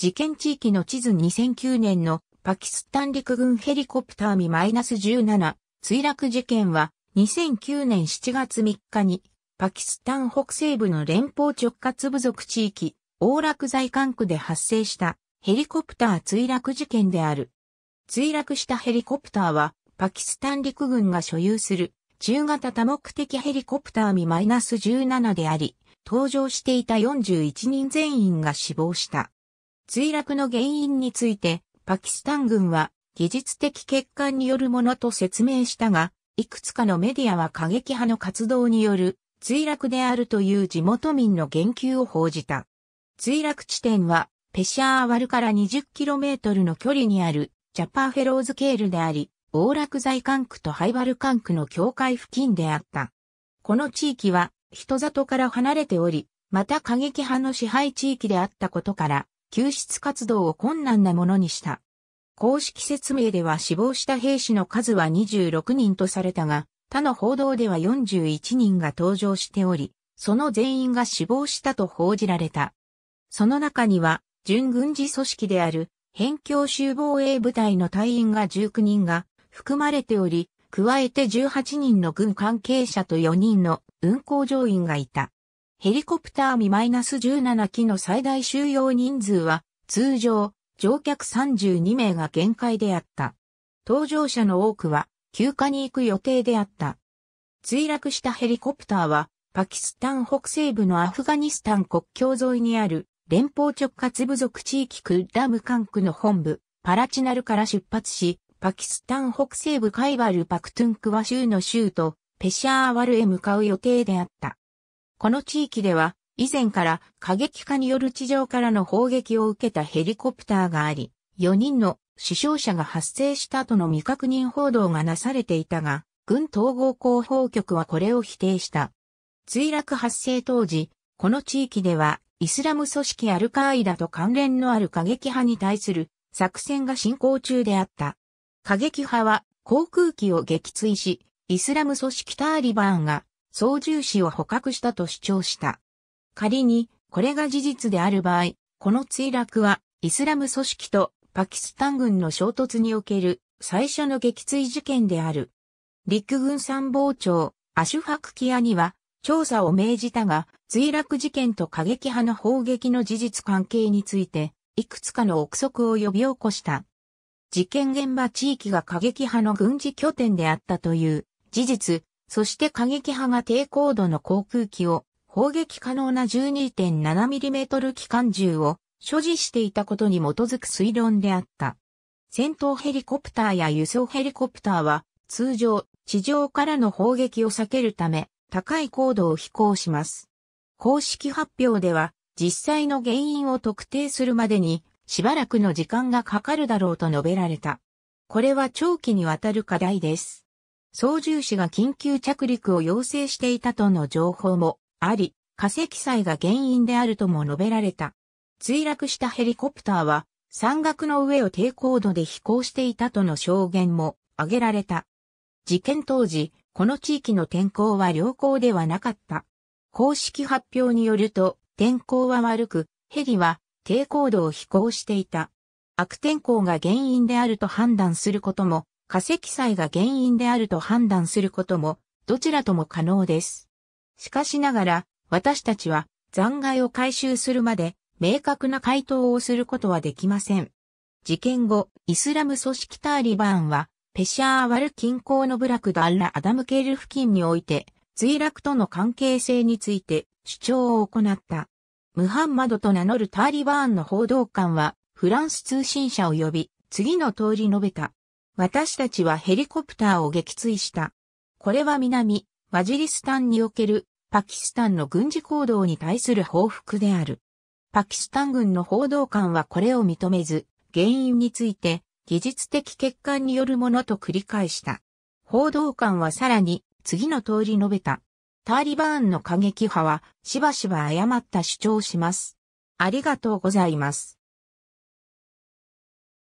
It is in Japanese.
事件地域の地図2009年のパキスタン陸軍ヘリコプターミ -17 墜落事件は2009年7月3日にパキスタン北西部の連邦直轄部族地域大楽在管区で発生したヘリコプター墜落事件である。墜落したヘリコプターはパキスタン陸軍が所有する中型多目的ヘリコプターミ -17 であり、搭乗していた41人全員が死亡した。墜落の原因について、パキスタン軍は技術的欠陥によるものと説明したが、いくつかのメディアは過激派の活動による墜落であるという地元民の言及を報じた。墜落地点はペシャーワルから 20km の距離にあるジャパーフェローズケールであり、暴落在管区とハイバル管区の境界付近であった。この地域は人里から離れており、また過激派の支配地域であったことから、救出活動を困難なものにした。公式説明では死亡した兵士の数は26人とされたが、他の報道では41人が登場しており、その全員が死亡したと報じられた。その中には、準軍事組織である、辺境州防衛部隊の隊員が19人が含まれており、加えて18人の軍関係者と4人の運行乗員がいた。ヘリコプターミ -17 機の最大収容人数は、通常、乗客32名が限界であった。搭乗者の多くは、休暇に行く予定であった。墜落したヘリコプターは、パキスタン北西部のアフガニスタン国境沿いにある、連邦直轄部族地域クッラム管区の本部、パラチナルから出発し、パキスタン北西部カイバルパクトゥンクワ州の州都、ペシャーワルへ向かう予定であった。この地域では、以前から過激化による地上からの砲撃を受けたヘリコプターがあり、4人の死傷者が発生したとの未確認報道がなされていたが、軍統合広報局はこれを否定した。墜落発生当時、この地域では、イスラム組織アルカーイダと関連のある過激派に対する作戦が進行中であった。過激派は航空機を撃墜し、イスラム組織ターリバンが操縦士を捕獲したと主張した。仮に、これが事実である場合、この墜落は、イスラム組織とパキスタン軍の衝突における最初の撃墜事件である。陸軍参謀長、アシュファクキアには、調査を命じたが、墜落事件と過激派の砲撃の事実関係について、いくつかの憶測を呼び起こした。事件現場地域が過激派の軍事拠点であったという事実、そして過激派が低高度の航空機を砲撃可能な 12.7mm 機関銃を所持していたことに基づく推論であった。戦闘ヘリコプターや輸送ヘリコプターは通常地上からの砲撃を避けるため高い高度を飛行します。公式発表では実際の原因を特定するまでにしばらくの時間がかかるだろうと述べられた。これは長期にわたる課題です。操縦士が緊急着陸を要請していたとの情報もあり、化石災が原因であるとも述べられた。墜落したヘリコプターは山岳の上を低高度で飛行していたとの証言も挙げられた。事件当時、この地域の天候は良好ではなかった。公式発表によると、天候は悪く、ヘリは低高度を飛行していた。悪天候が原因であると判断することも化石災が原因であると判断することも、どちらとも可能です。しかしながら、私たちは残骸を回収するまで、明確な回答をすることはできません。事件後、イスラム組織ターリバーンは、ペシャーワル近郊の部落ダンラ・アダムケール付近において、墜落との関係性について主張を行った。ムハンマドと名乗るターリバーンの報道官は、フランス通信社を呼び、次の通り述べた。私たちはヘリコプターを撃墜した。これは南、ワジリスタンにおけるパキスタンの軍事行動に対する報復である。パキスタン軍の報道官はこれを認めず、原因について技術的欠陥によるものと繰り返した。報道官はさらに次の通り述べた。ターリバーンの過激派はしばしば誤った主張をします。ありがとうございます。